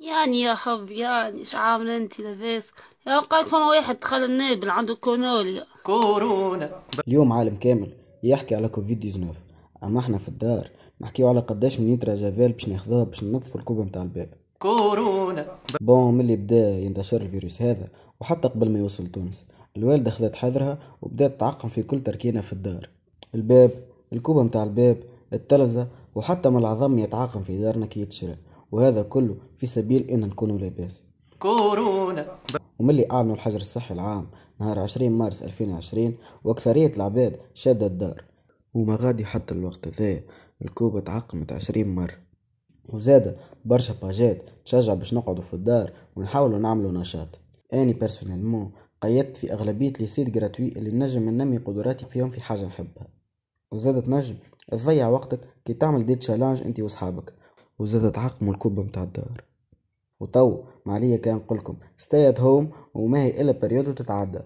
يعني يا حب يعني ايش عامله انت لاباس يا قاعد فما واحد دخل النابل عنده كونوليا كورونا اليوم عالم كامل يحكي على كوفيد 19 اما احنا في الدار نحكيو على قداش من يترا جافيل باش ناخذوها باش ننظفوا الكوبا نتاع الباب كورونا بون ملي بدا ينتشر الفيروس هذا وحتى قبل ما يوصل تونس الوالدة خذت حذرها وبدات تعقم في كل تركينة في الدار الباب الكوبا متاع الباب التلفزة وحتى ما العظم يتعاقم في دارنا كي يتشرب وهذا كله في سبيل ان نكونوا لاباس كورونا وملي اعلنوا الحجر الصحي العام نهار 20 مارس 2020 واكثريه العباد شاده الدار وما غادي حتى الوقت ذا الكوبا تعقمت 20 مره وزاد برشا باجات تشجع باش نقعدوا في الدار ونحاولوا نعملوا نشاط اني بيرسونيلمون قيدت في اغلبيه لي سيت جراتوي اللي نجم ننمي قدراتي فيهم في حاجه نحبها وزادت تنجم تضيع وقتك كي تعمل دي تشالنج انت وصحابك وزاد تعقموا الكوب متاع الدار وتو معليا كان قلكم stay at home وما هي الا بريود وتتعدى